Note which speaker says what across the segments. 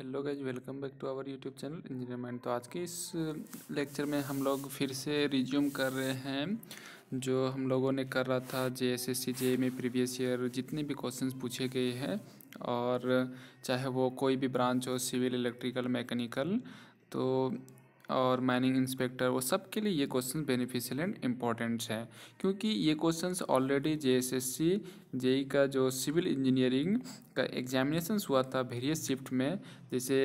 Speaker 1: hello guys welcome back to our YouTube channel engineer mind तो आज के इस लेक्चर में हम लोग फिर से रिज्यूम कर रहे हैं जो हम लोगों ने कर रहा था जे एस एस सी जे में प्रीवियस ईयर जितने भी क्वेश्चंस पूछे गए हैं और चाहे वो कोई भी ब्रांच हो सिविल इलेक्ट्रिकल मैकेनिकल तो और माइनिंग इंस्पेक्टर वो सब के लिए ये क्वेश्चन बेनिफिशियल एंड इम्पॉर्टेंट्स है क्योंकि ये questions already J S S C JE का जो सिविल इंजीनियरिंग का एग्जामिनेशन हुआ था वेरियस शिफ्ट में जैसे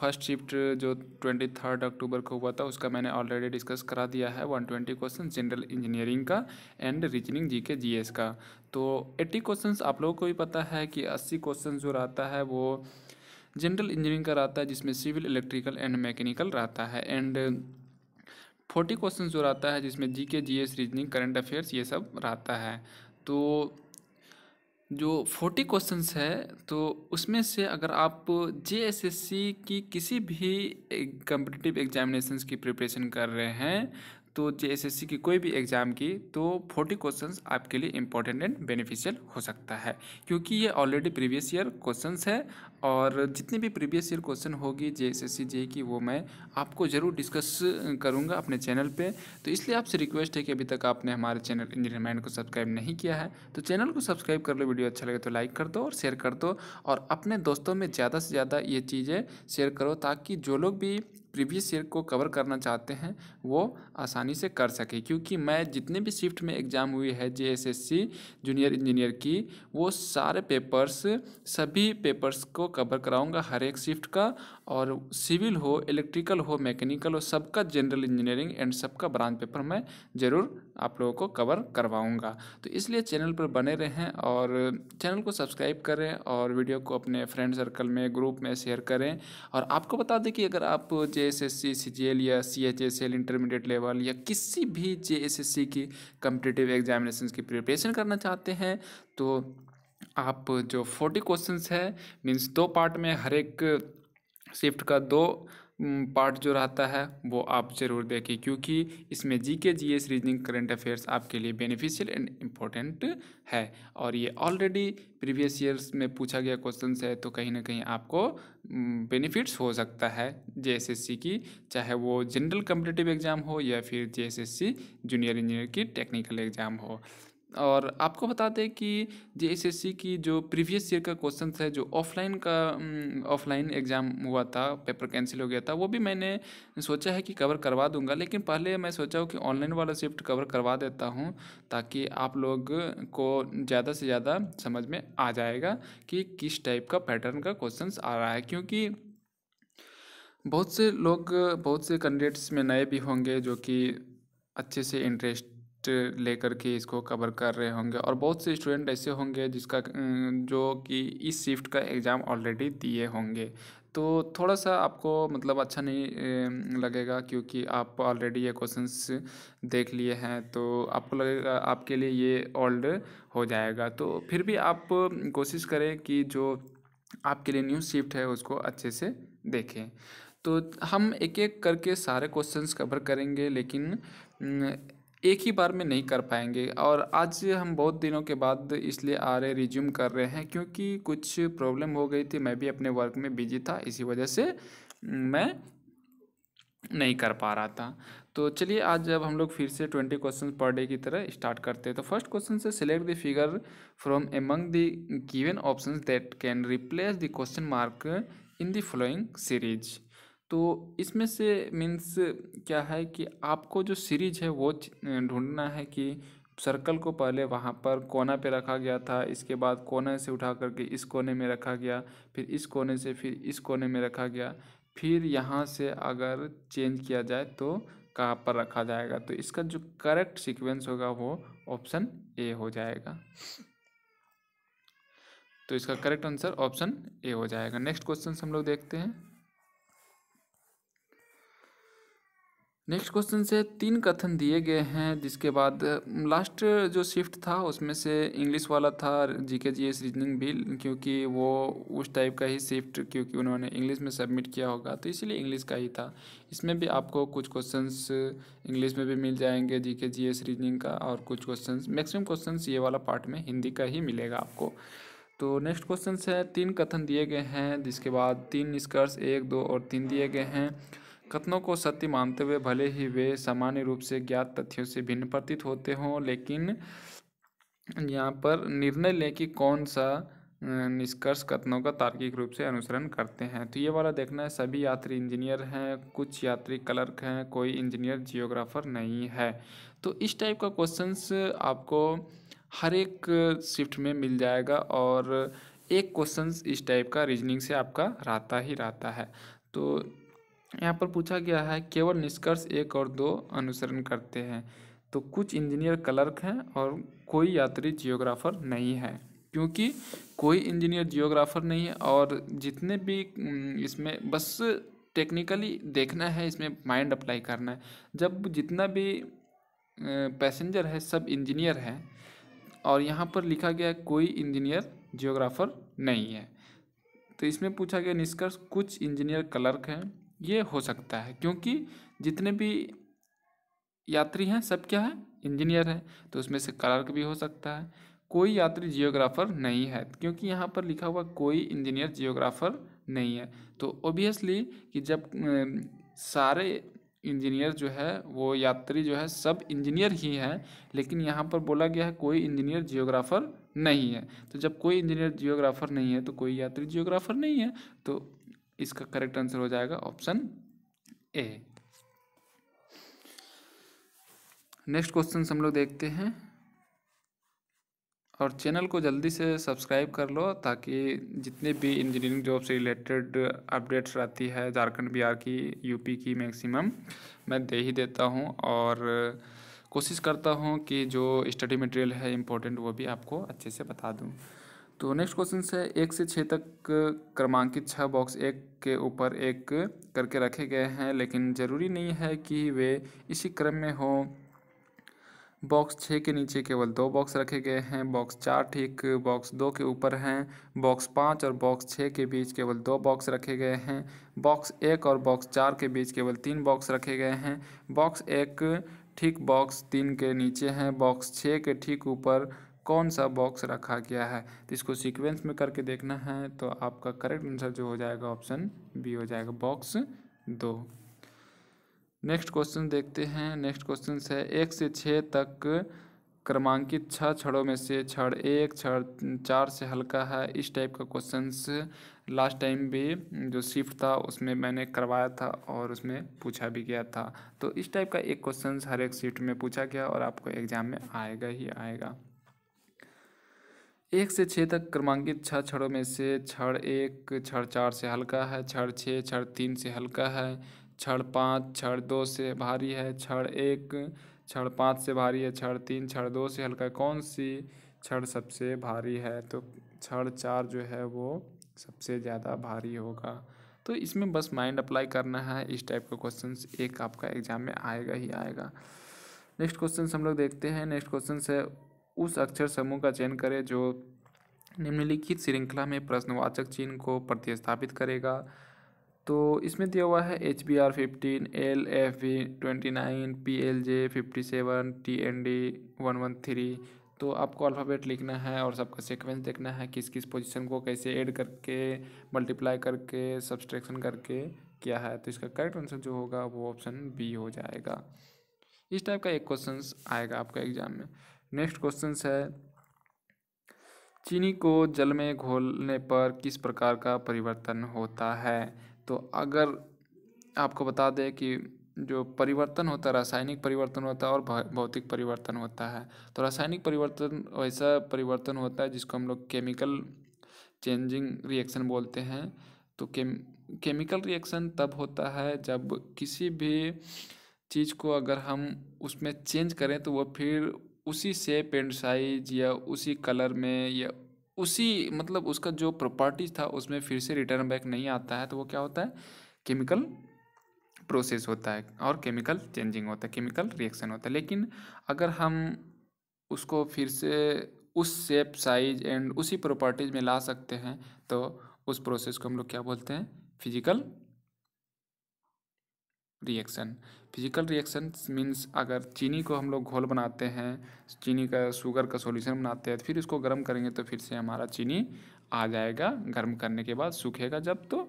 Speaker 1: फर्स्ट शिफ्ट जो ट्वेंटी थर्ड अक्टूबर को हुआ था उसका मैंने ऑलरेडी डिस्कस करा दिया है one twenty question general engineering का and reasoning G K G S का तो एट्टी क्वेश्चन आप लोगों को भी पता है कि अस्सी क्वेश्चन जो रहता है वो जनरल इंजीनियरिंग का रहता है जिसमें सिविल इलेक्ट्रिकल एंड मैकेनिकल रहता है एंड फोर्टी क्वेश्चन जो रहता है जिसमें G K G S reasoning current affairs ये सब रहता है तो जो फोर्टी क्वेश्चंस है तो उसमें से अगर आप जे एस एस सी की किसी भी कम्पिटिटिव एग्जामिनेशंस की प्रिपरेशन कर रहे हैं तो जे की कोई भी एग्ज़ाम की तो फोर्टी क्वेश्चंस आपके लिए इंपॉर्टेंट एंड बेनिफिशियल हो सकता है क्योंकि ये ऑलरेडी प्रीवियस ईयर क्वेश्चंस है और जितने भी प्रीवियस ईयर क्वेश्चन होगी जे एस एस की वो मैं आपको ज़रूर डिस्कस करूँगा अपने चैनल पे तो इसलिए आपसे रिक्वेस्ट है कि अभी तक आपने हमारे चैनल इंजीनियर माइंड को सब्सक्राइब नहीं किया है तो चैनल को सब्सक्राइब कर लो वीडियो अच्छा लगे तो लाइक कर दो और शेयर कर दो और अपने दोस्तों में ज़्यादा से ज़्यादा ये चीज़ें शेयर करो ताकि जो लोग भी प्रीवियस ईयर को कवर करना चाहते हैं वो आसानी से कर सके क्योंकि मैं जितने भी शिफ्ट में एग्ज़ाम हुई है J S S C junior engineer की वो सारे पेपर्स सभी पेपर्स को कवर कराऊंगा हर एक शिफ्ट का और सिविल हो इलेक्ट्रिकल हो मैकेनिकल हो सबका जनरल इंजीनियरिंग एंड सबका ब्रांच पेपर मैं ज़रूर आप लोगों को कवर करवाऊँगा तो इसलिए चैनल पर बने रहें और चैनल को सब्सक्राइब करें और वीडियो को अपने फ्रेंड सर्कल में ग्रुप में शेयर करें और आपको बता दें कि अगर आप J S S C C G L या C H S L intermediate level या किसी भी जे एस एस सी की कम्पिटिटिव एग्जामिनेशन की प्रिपरेशन करना चाहते हैं तो आप जो फोर्टी क्वेश्चंस है मीन्स दो पार्ट में हर एक शिफ्ट का दो पार्ट जो रहता है वो आप ज़रूर देखें क्योंकि इसमें G K G S reasoning current affairs आपके लिए बेनिफिशियल एंड इम्पोर्टेंट है और ये ऑलरेडी प्रीवियस ईयर्स में पूछा गया क्वेश्चन है तो कहीं ना कहीं आपको बेनिफिट्स हो सकता है सी की चाहे वो जनरल कम्पिटेटिव एग्ज़ाम हो या फिर सी जूनियर इंजीनियर की टेक्निकल एग्ज़ाम हो और आपको बता दें कि जे की जो प्रीवियस ईयर का क्वेश्चन है जो ऑफलाइन का ऑफलाइन एग्ज़ाम हुआ था पेपर कैंसिल हो गया था वो भी मैंने सोचा है कि कवर करवा दूंगा लेकिन पहले मैं सोचा हूँ कि ऑनलाइन वाला शिफ्ट कवर करवा देता हूँ ताकि आप लोग को ज़्यादा से ज़्यादा समझ में आ जाएगा कि किस टाइप का पैटर्न का क्वेश्चन आ रहा है क्योंकि बहुत से लोग बहुत से कैंडिडेट्स में नए भी होंगे जो कि अच्छे से इंटरेस्ट टेस्ट लेकर के इसको कवर कर रहे होंगे और बहुत से स्टूडेंट ऐसे होंगे जिसका जो कि इस शिफ्ट का एग्ज़ाम ऑलरेडी दिए होंगे तो थोड़ा सा आपको मतलब अच्छा नहीं लगेगा क्योंकि आप ऑलरेडी ये क्वेश्चंस देख लिए हैं तो आपको लगेगा आपके लिए ये ओल्ड हो जाएगा तो फिर भी आप कोशिश करें कि जो आपके लिए न्यू शिफ्ट है उसको अच्छे से देखें तो हम एक एक करके सारे क्वेश्चंस कवर करेंगे लेकिन एक ही बार में नहीं कर पाएंगे और आज हम बहुत दिनों के बाद इसलिए आ रहे रिज्यूम कर रहे हैं क्योंकि कुछ प्रॉब्लम हो गई थी मैं भी अपने वर्क में बिजी था इसी वजह से मैं नहीं कर पा रहा था तो चलिए आज जब हम लोग फिर से ट्वेंटी क्वेश्चन पर डे की तरह स्टार्ट करते हैं तो फर्स्ट क्वेश्चन से select the figure from among the given options that can replace the question mark in the following series तो इसमें से मीन्स क्या है कि आपको जो सीरीज है वो ढूंढना है कि सर्कल को पहले वहाँ पर कोना पे रखा गया था इसके बाद कोने से उठा करके इस कोने में रखा गया फिर इस कोने से फिर इस कोने में रखा गया फिर यहाँ से अगर चेंज किया जाए तो कहाँ पर रखा जाएगा तो इसका जो करेक्ट सीक्वेंस होगा वो ऑप्शन ए हो जाएगा तो इसका करेक्ट आंसर ऑप्शन ए हो जाएगा नेक्स्ट क्वेश्चन हम लोग देखते हैं नेक्स्ट क्वेश्चन से तीन कथन दिए गए हैं जिसके बाद लास्ट जो शिफ्ट था उसमें से इंग्लिश वाला था जी के जी एस रीजनिंग भी क्योंकि वो उस टाइप का ही शिफ्ट क्योंकि उन्होंने इंग्लिश में सबमिट किया होगा तो इसीलिए इंग्लिश का ही था इसमें भी आपको कुछ क्वेश्चंस इंग्लिश में भी मिल जाएंगे जी के जी एस रीजनिंग का और कुछ क्वेश्चन मैक्सिमम क्वेश्चन ये वाला पार्ट में हिंदी का ही मिलेगा आपको तो नेक्स्ट क्वेश्चन है तीन कथन दिए गए हैं जिसके बाद तीन निष्कर्ष एक दो और तीन दिए गए हैं कथनों को सत्य मानते हुए भले ही वे सामान्य रूप से ज्ञात तथ्यों से भिन्न प्रतीत होते हों लेकिन यहाँ पर निर्णय लें कि कौन सा निष्कर्ष कथनों का तार्किक रूप से अनुसरण करते हैं तो ये वाला देखना है सभी यात्री इंजीनियर हैं कुछ यात्री क्लर्क हैं कोई इंजीनियर जियोग्राफर नहीं है तो इस टाइप का क्वेश्चंस आपको हर एक शिफ्ट में मिल जाएगा और एक क्वेश्चंस इस टाइप का रीजनिंग से आपका रहता ही रहता है तो यहाँ पर पूछा गया है केवल निष्कर्ष एक और दो अनुसरण करते हैं तो कुछ इंजीनियर क्लर्क हैं और कोई यात्री जियोग्राफर नहीं है क्योंकि कोई इंजीनियर जियोग्राफर नहीं है और जितने भी इसमें बस टेक्निकली देखना है इसमें माइंड अप्लाई करना है जब जितना भी पैसेंजर है सब इंजीनियर है और यहाँ पर लिखा गया है कोई इंजीनियर जियोग्राफर नहीं है तो इसमें पूछा गया निष्कर्ष कुछ इंजीनियर क्लर्क हैं ये हो सकता है क्योंकि जितने भी यात्री हैं सब क्या है इंजीनियर हैं तो उसमें से क्लर्क भी हो सकता है कोई यात्री जियोग्राफर नहीं है क्योंकि यहाँ पर लिखा हुआ कोई इंजीनियर जियोग्राफर नहीं है तो ओबियसली कि जब सारे इंजीनियर जो है वो यात्री जो है सब इंजीनियर ही हैं लेकिन यहाँ पर बोला गया है कोई इंजीनियर जियोग्राफर नहीं है तो जब कोई इंजीनियर जियोग्राफर नहीं है तो कोई यात्री जियोग्राफर नहीं है तो इसका करेक्ट आंसर हो जाएगा ऑप्शन ए नेक्स्ट क्वेश्चन हम लोग देखते हैं और चैनल को जल्दी से सब्सक्राइब कर लो ताकि जितने भी इंजीनियरिंग जॉब से रिलेटेड अपडेट्स रहती है झारखंड बिहार की यूपी की मैक्सिमम मैं दे ही देता हूँ और कोशिश करता हूँ कि जो स्टडी मटेरियल है इम्पोर्टेंट वो भी आपको अच्छे से बता दूँ तो नेक्स्ट क्वेश्चन है एक से छः तक क्रमांकित छः बॉक्स एक के ऊपर एक करके रखे गए हैं लेकिन ज़रूरी नहीं है कि वे इसी क्रम में हो बॉक्स छः के नीचे केवल दो बॉक्स रखे गए हैं बॉक्स चार ठीक बॉक्स दो के ऊपर हैं बॉक्स पाँच और बॉक्स छः के बीच केवल दो बॉक्स रखे गए हैं बॉक्स एक और बॉक्स चार के बीच केवल तीन बॉक्स रखे गए हैं बॉक्स एक ठीक बॉक्स तीन के नीचे हैं बॉक्स छः के ठीक ऊपर कौन सा बॉक्स रखा गया है तो इसको सीक्वेंस में करके देखना है तो आपका करेक्ट आंसर जो हो जाएगा ऑप्शन बी हो जाएगा बॉक्स दो नेक्स्ट क्वेश्चन देखते हैं नेक्स्ट क्वेश्चन है एक से छः तक क्रमांकित छः छड़ों में से छड़ एक छड़ चार से हल्का है इस टाइप का क्वेश्चन लास्ट टाइम भी जो शिफ्ट था उसमें मैंने करवाया था और उसमें पूछा भी गया था तो इस टाइप का एक क्वेश्चन हर एक शिफ्ट में पूछा गया और आपको एग्ज़ाम में आएगा ही आएगा एक से छः तक क्रमांकित छः छड़ों में से छड़ एक छड़ चार से हल्का है छड़ छः छड़ तीन से हल्का है छड़ पाँच छड़ दो से भारी है छड़ एक छड़ पाँच से भारी है छड़ तीन छड़ दो से हल्का कौन सी छड़ सबसे भारी है तो छड़ चार जो है वो सबसे ज़्यादा भारी होगा तो इसमें बस माइंड अप्लाई करना है इस टाइप का क्वेश्चन एक आपका एग्जाम में आएगा ही आएगा नेक्स्ट क्वेश्चन हम लोग देखते हैं नेक्स्ट क्वेश्चन है उस अक्षर समूह का चयन करें जो निम्नलिखित श्रृंखला में प्रश्नवाचक चिन्ह को प्रतिस्थापित करेगा तो इसमें दिया हुआ है H B R fifteen L F B twenty nine P L J fifty seven T N D one one three तो आपको अल्फ़ाबेट लिखना है और सबका सीक्वेंस देखना है किस किस पोजीशन को कैसे ऐड करके मल्टीप्लाई करके सब्सट्रैक्शन करके किया है तो इसका करेक्ट आंसर जो होगा वो ऑप्शन बी हो जाएगा इस टाइप का एक क्वेश्चन आएगा आपका एग्जाम में नेक्स्ट क्वेश्चन है चीनी को जल में घोलने पर किस प्रकार का परिवर्तन होता है तो अगर आपको बता दें कि जो परिवर्तन होता है रासायनिक परिवर्तन होता है और भौतिक परिवर्तन होता है तो रासायनिक परिवर्तन वैसा परिवर्तन होता है जिसको हम लोग केमिकल चेंजिंग रिएक्शन बोलते हैं तो केम केमिकल रिएक्शन तब होता है जब किसी भी चीज़ को अगर हम उसमें चेंज करें तो वह फिर उसी सेप एंड साइज या उसी कलर में या उसी मतलब उसका जो प्रॉपर्टीज था उसमें फिर से रिटर्न बैक नहीं आता है तो वो क्या होता है केमिकल प्रोसेस होता है और केमिकल चेंजिंग होता है केमिकल रिएक्शन होता है लेकिन अगर हम उसको फिर से उस सेप साइज एंड उसी प्रॉपर्टीज में ला सकते हैं तो उस प्रोसेस को हम लोग क्या बोलते हैं physical reaction physical reaction means अगर चीनी को हम लोग घोल बनाते हैं चीनी का शुगर का सॉल्यूशन बनाते हैं तो फिर इसको गर्म करेंगे तो फिर से हमारा चीनी आ जाएगा गर्म करने के बाद सूखेगा जब तो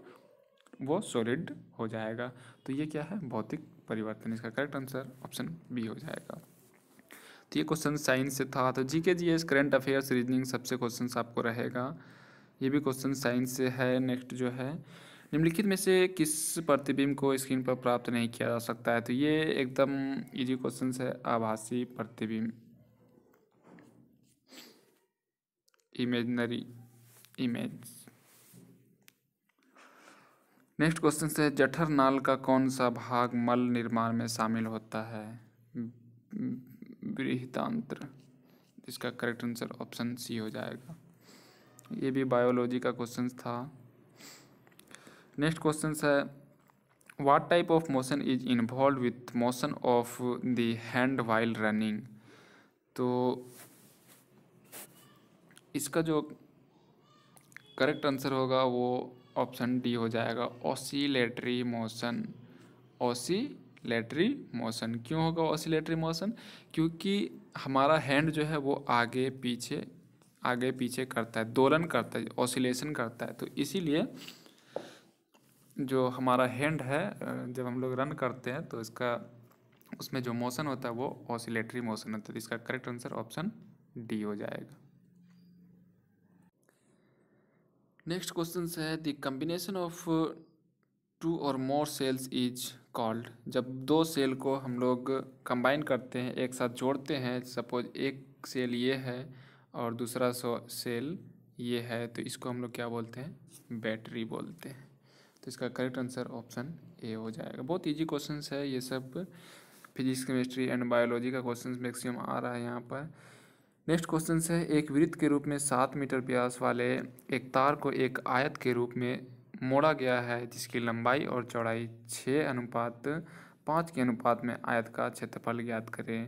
Speaker 1: वो सॉलिड हो जाएगा तो ये क्या है भौतिक परिवर्तन इसका करेक्ट आंसर ऑप्शन बी हो जाएगा तो ये क्वेश्चन साइंस से था तो G K G S current affairs reasoning सबसे क्वेश्चन आपको रहेगा ये भी क्वेश्चन साइंस से है नेक्स्ट जो है निम्नलिखित में से किस प्रतिबिंब को स्क्रीन पर प्राप्त नहीं किया जा सकता है तो ये एकदम इजी क्वेश्चन है आभासी प्रतिबिंब इमेजनरी इमेज नेक्स्ट क्वेश्चन है जठर नाल का कौन सा भाग मल निर्माण में शामिल होता है बृहतांत्र इसका करेक्ट आंसर ऑप्शन सी हो जाएगा ये भी बायोलॉजी का क्वेश्चन था नेक्स्ट क्वेश्चन है what type of motion is involve with motion of the hand while running तो इसका जो करेक्ट आंसर होगा वो ऑप्शन डी हो जाएगा ऑसीलेटरी मोशन ऑसीलेटरी मोशन क्यों होगा ऑसीलेटरी मोशन क्योंकि हमारा हैंड जो है वो आगे पीछे आगे पीछे करता है दोलन करता है ऑसिलेशन करता है तो इसीलिए जो हमारा हैंड है जब हम लोग रन करते हैं तो इसका उसमें जो मोशन होता है वो ऑसिलेटरी मोशन होता है तो इसका करेक्ट आंसर ऑप्शन डी हो जाएगा नेक्स्ट क्वेश्चन है द कम्बिनेशन ऑफ टू और मोर सेल्स इज कॉल्ड जब दो सेल को हम लोग कंबाइन करते हैं एक साथ जोड़ते हैं सपोज एक सेल ये है और दूसरा सेल ये है तो इसको हम लोग क्या बोलते हैं बैटरी बोलते हैं तो इसका करेक्ट आंसर ऑप्शन ए हो जाएगा बहुत ईजी क्वेश्चन है ये सब फिजिक्स केमिस्ट्री एंड बायोलॉजी का क्वेश्चन मैक्सिमम आ रहा है यहाँ पर नेक्स्ट क्वेश्चन है एक वृत्त के रूप में सात मीटर व्यास वाले एक तार को एक आयत के रूप में मोड़ा गया है जिसकी लंबाई और चौड़ाई छः अनुपात पाँच के अनुपात में आयत का क्षेत्रफल ज्ञात करें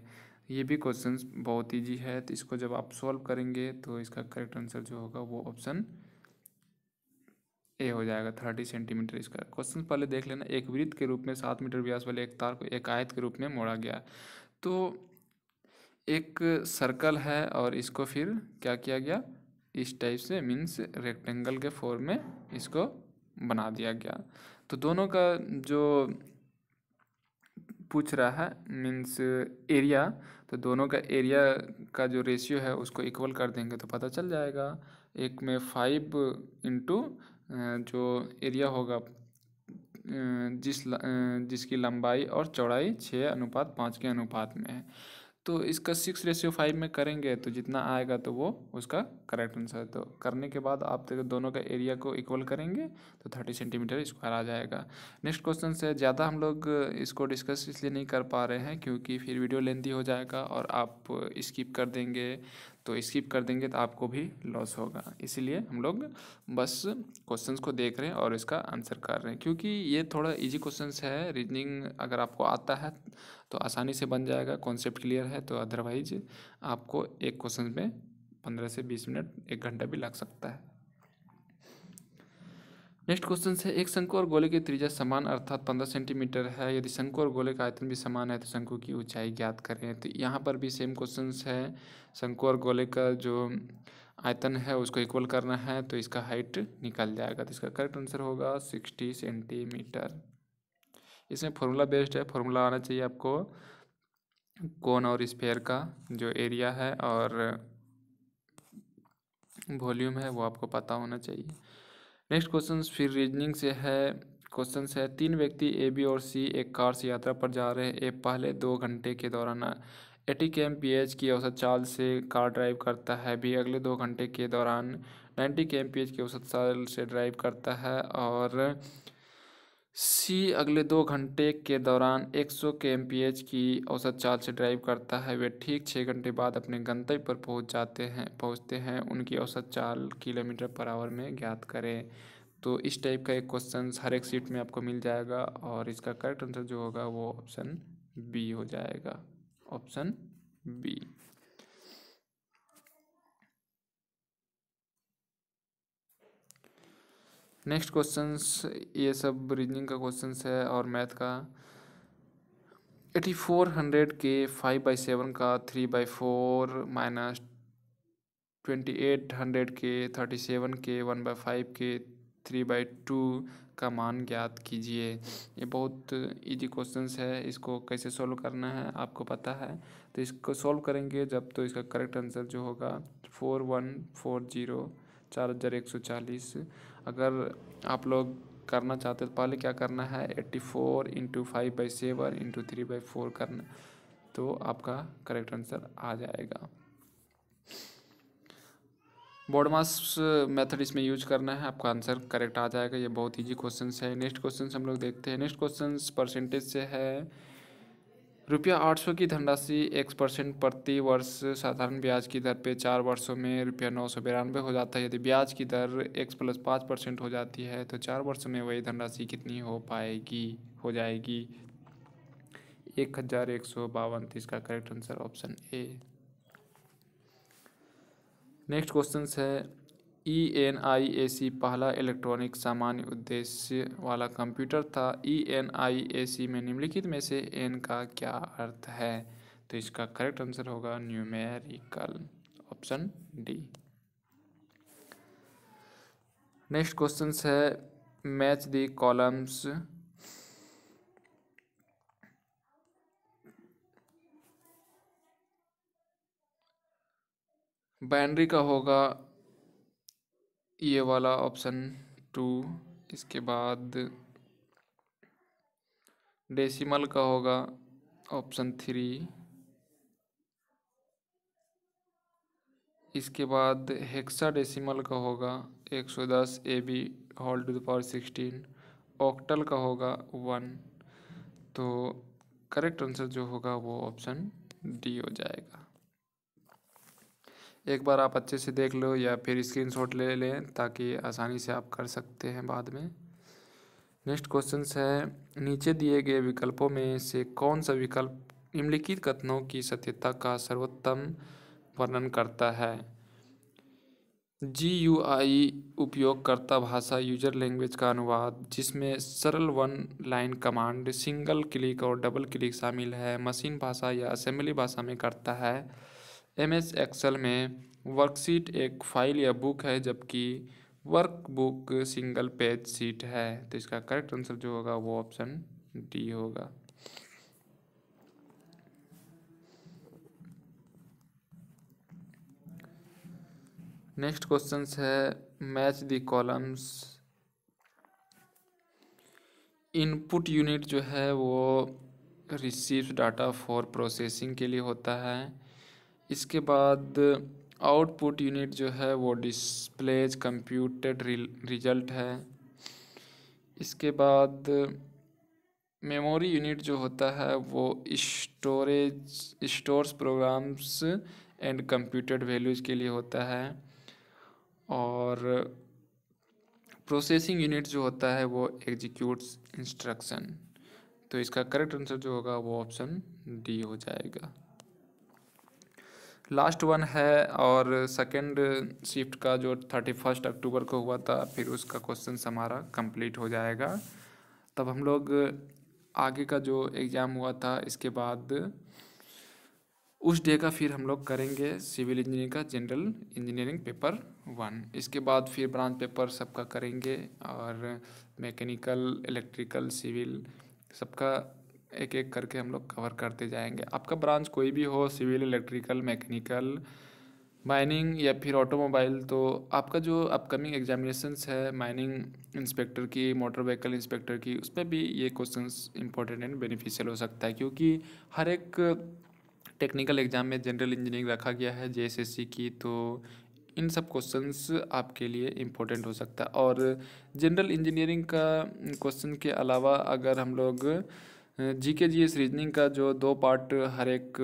Speaker 1: ये भी क्वेश्चन बहुत ईजी है तो इसको जब आप सॉल्व करेंगे तो इसका करेक्ट आंसर जो होगा वो ऑप्शन ए हो जाएगा थर्टी सेंटीमीटर स्क्वायर क्वेश्चन पहले देख लेना एक वृत्त के रूप में सात मीटर व्यास वाले एक तार को एक आयत के रूप में मोड़ा गया तो एक सर्कल है और इसको फिर क्या किया गया इस टाइप से मीन्स रेक्टेंगल के फॉर्म में इसको बना दिया गया तो दोनों का जो पूछ रहा है मीन्स एरिया तो दोनों का एरिया का जो रेशियो है उसको इक्वल कर देंगे तो पता चल जाएगा एक में फाइव इंटू जो एरिया होगा जिस जिसकी लंबाई और चौड़ाई छः अनुपात पाँच के अनुपात में है तो इसका सिक्स रेशियो फाइव में करेंगे तो जितना आएगा तो वो उसका करेक्ट आंसर है तो करने के बाद आप दोनों का एरिया को इक्वल करेंगे तो थर्टी सेंटीमीटर स्क्वायर आ जाएगा नेक्स्ट क्वेश्चन से ज़्यादा हम लोग इसको डिस्कस इसलिए नहीं कर पा रहे हैं क्योंकि फिर वीडियो लेंथी हो जाएगा और आप स्किप कर देंगे तो स्किप कर देंगे तो आपको भी लॉस होगा इसीलिए हम लोग बस क्वेश्चन को देख रहे हैं और इसका आंसर कर रहे हैं क्योंकि ये थोड़ा ईजी क्वेश्चन है रीजनिंग अगर आपको आता है तो आसानी से बन जाएगा कॉन्सेप्ट क्लियर है तो अदरवाइज आपको एक क्वेश्चन में पंद्रह से बीस मिनट एक घंटा भी लग सकता है नेक्स्ट क्वेश्चन है एक शंकु और गोले की त्रिज्या समान अर्थात पंद्रह सेंटीमीटर है यदि शंकु और गोले का आयतन भी समान है तो शंकु की ऊंचाई ज्ञात करें तो यहाँ पर भी सेम क्वेश्चन है शंकु और गोले का जो आयतन है उसको इक्वल करना है तो इसका हाइट निकल जाएगा तो इसका करेक्ट आंसर होगा सिक्सटी सेंटीमीटर इसमें फॉर्मूला बेस्ड है फॉर्मूला आना चाहिए आपको कोन और स्पेयर का जो एरिया है और वॉल्यूम है वो आपको पता होना चाहिए नेक्स्ट क्वेश्चन फिर रीजनिंग से है क्वेश्चन है तीन व्यक्ति ए बी और सी एक कार से यात्रा पर जा रहे हैं ए पहले दो घंटे के दौरान एटी के एम पी एच की औसत चाल से कार ड्राइव करता है बी अगले दो घंटे के दौरान नाइन्टी के एम पी एच की औसत चाल से ड्राइव करता है और सी अगले दो घंटे के दौरान 100 के एम की औसत चाल से ड्राइव करता है वे ठीक छः घंटे बाद अपने गंतव्य पर पहुंच जाते हैं पहुंचते हैं उनकी औसत चाल किलोमीटर पर आवर में ज्ञात करें तो इस टाइप का एक क्वेश्चन हर एक सीट में आपको मिल जाएगा और इसका करेक्ट आंसर जो होगा वो ऑप्शन बी हो जाएगा ऑप्शन बी नेक्स्ट क्वेश्चन ये सब रीजनिंग का क्वेश्चन है और मैथ का एटी फोर हंड्रेड के फाइव बाई सेवन का three by four minus twenty eight hundred के थर्टी सेवन के वन बाई फाइव के थ्री बाई टू का मान ज्ञात कीजिए ये बहुत इजी क्वेश्चन है इसको कैसे सॉल्व करना है आपको पता है तो इसको सॉल्व करेंगे जब तो इसका करेक्ट आंसर जो होगा फोर वन फोर जीरो चार हज़ार एक सौ चालीस अगर आप लोग करना चाहते तो पहले क्या करना है eighty four into five by seven into three by four करना तो आपका करेक्ट आंसर आ जाएगा बॉडमास मेथड इसमें यूज करना है आपका आंसर करेक्ट आ जाएगा ये बहुत इजी क्वेश्चन है नेक्स्ट क्वेश्चन हम लोग देखते हैं नेक्स्ट क्वेश्चन परसेंटेज से है रुपया आठ सौ की धनराशि एक परसेंट प्रति वर्ष साधारण ब्याज की दर पे चार वर्षों में रुपया नौ सौ बिरानवे हो जाता है यदि ब्याज की दर एक्स प्लस पाँच परसेंट हो जाती है तो चार वर्षों में वही धनराशि कितनी हो पाएगी हो जाएगी एक हज़ार एक सौ बावन तीस का correct answer option A next question है ई एन आई ए सी पहला इलेक्ट्रॉनिक सामान्य उद्देश्य वाला कंप्यूटर था ई एन आई ए सी में निम्नलिखित में से एन का क्या अर्थ है तो इसका करेक्ट आंसर होगा numerical option D next question है मैच दी कॉलम्स बाइनरी का होगा ये वाला ऑप्शन टू इसके बाद डेसिमल का होगा ऑप्शन थ्री इसके बाद हेक्सा डेसिमल का होगा एक सौ दस A B whole to the power sixteen octal का होगा वन तो करेक्ट आंसर जो होगा वो ऑप्शन डी हो जाएगा एक बार आप अच्छे से देख लो या फिर शॉट ले लें ताकि आसानी से आप कर सकते हैं बाद में नेक्स्ट क्वेश्चन है नीचे दिए गए विकल्पों में से कौन सा विकल्प निम्नलिखित कथनों की सत्यता का सर्वोत्तम वर्णन करता है जी यू आई उपयोगकर्ता भाषा यूजर लैंग्वेज का अनुवाद जिसमें सरल one line command single click और डबल क्लिक शामिल है मशीन भाषा या असेंबली भाषा में करता है एम एस एक्सल में वर्कशीट एक फाइल या बुक है जबकि वर्कबुक सिंगल पेज सीट है तो इसका करेक्ट आंसर जो होगा वो ऑप्शन डी होगा नेक्स्ट क्वेश्चन है match the columns input unit जो है वो रिसीव डाटा फॉर प्रोसेसिंग के लिए होता है इसके बाद आउटपुट यूनिट जो है वो डिस्प्लेज कंप्यूटेड रिजल्ट है इसके बाद मेमोरी यूनिट जो होता है वो storage stores programs and computed values के लिए होता है और प्रोसेसिंग यूनिट जो होता है वो एग्जीक्यूट्स इंस्ट्रक्शन तो इसका करेक्ट आंसर जो होगा वो ऑप्शन डी हो जाएगा लास्ट वन है और सेकंड शिफ्ट का जो थर्टी फर्स्ट अक्टूबर को हुआ था फिर उसका क्वेश्चन हमारा कंप्लीट हो जाएगा तब हम लोग आगे का जो एग्ज़ाम हुआ था इसके बाद उस डे का फिर हम लोग करेंगे सिविल इंजीनियरिंग का जनरल इंजीनियरिंग पेपर वन इसके बाद फिर ब्रांच पेपर सबका करेंगे और मैकेनिकल इलेक्ट्रिकल सिविल सबका एक एक करके हम लोग कवर करते जाएंगे आपका ब्रांच कोई भी हो सिविल इलेक्ट्रिकल मैकेनिकल माइनिंग या फिर ऑटोमोबाइल तो आपका जो अपकमिंग एग्जामिनेशंस है माइनिंग इंस्पेक्टर की मोटर व्हीकल इंस्पेक्टर की उसमें भी ये क्वेश्चंस इंपॉर्टेंट एंड बेनिफिशियल हो सकता है क्योंकि हर एक टेक्निकल एग्ज़ाम में जनरल इंजीनियरिंग रखा गया है जे की तो इन सब क्वेश्चंस आपके लिए इम्पोर्टेंट हो सकता है और जनरल इंजीनियरिंग का क्वेश्चन के अलावा अगर हम लोग जी के जी एस रीजनिंग का जो दो पार्ट हर एक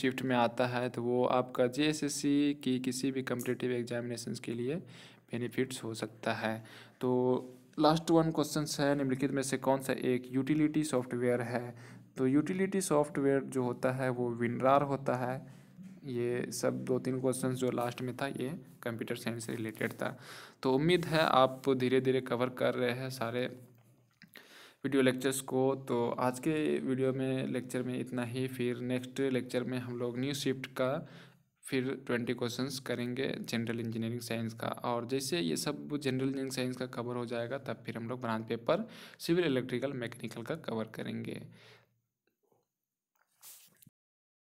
Speaker 1: शिफ्ट में आता है तो वो आपका जे एस एस सी की किसी भी कम्पिटेटिव एग्जामिनेशन के लिए बेनिफिट्स हो सकता है तो लास्ट वन क्वेश्चन है निम्नलिखित में से कौन सा एक यूटिलिटी सॉफ्टवेयर है तो यूटिलिटी सॉफ्टवेयर जो होता है वो विनरार होता है ये सब दो तीन क्वेश्चन जो लास्ट में था ये कंप्यूटर साइंस से रिलेटेड था तो उम्मीद है आप धीरे धीरे कवर कर रहे हैं सारे वीडियो लेक्चर्स को तो आज के वीडियो में लेक्चर में इतना ही फिर नेक्स्ट लेक्चर में हम लोग न्यू शिफ्ट का फिर ट्वेंटी क्वेश्चंस करेंगे जनरल इंजीनियरिंग साइंस का और जैसे ये सब जनरल इंजीनियरिंग साइंस का कवर हो जाएगा तब फिर हम लोग branch paper civil electrical mechanical का कवर करेंगे